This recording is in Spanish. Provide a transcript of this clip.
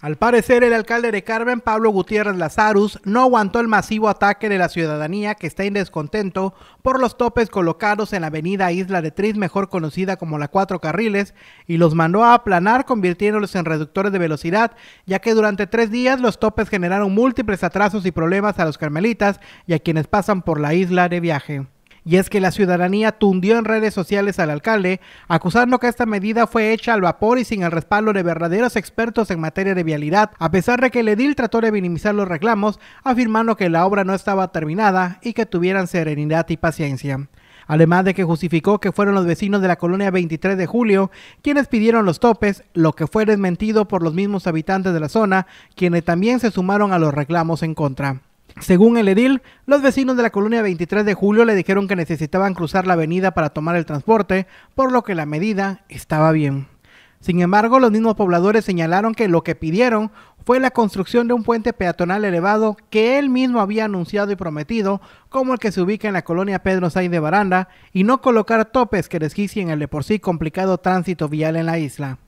Al parecer, el alcalde de Carmen, Pablo Gutiérrez Lazarus, no aguantó el masivo ataque de la ciudadanía que está en descontento por los topes colocados en la avenida Isla de Tris, mejor conocida como la Cuatro Carriles, y los mandó a aplanar convirtiéndolos en reductores de velocidad, ya que durante tres días los topes generaron múltiples atrasos y problemas a los carmelitas y a quienes pasan por la isla de viaje y es que la ciudadanía tundió en redes sociales al alcalde, acusando que esta medida fue hecha al vapor y sin el respaldo de verdaderos expertos en materia de vialidad, a pesar de que el edil trató de minimizar los reclamos, afirmando que la obra no estaba terminada y que tuvieran serenidad y paciencia. Además de que justificó que fueron los vecinos de la colonia 23 de julio quienes pidieron los topes, lo que fue desmentido por los mismos habitantes de la zona, quienes también se sumaron a los reclamos en contra. Según el edil, los vecinos de la colonia 23 de julio le dijeron que necesitaban cruzar la avenida para tomar el transporte, por lo que la medida estaba bien. Sin embargo, los mismos pobladores señalaron que lo que pidieron fue la construcción de un puente peatonal elevado que él mismo había anunciado y prometido, como el que se ubica en la colonia Pedro Sainz de Baranda, y no colocar topes que desquicien el de por sí complicado tránsito vial en la isla.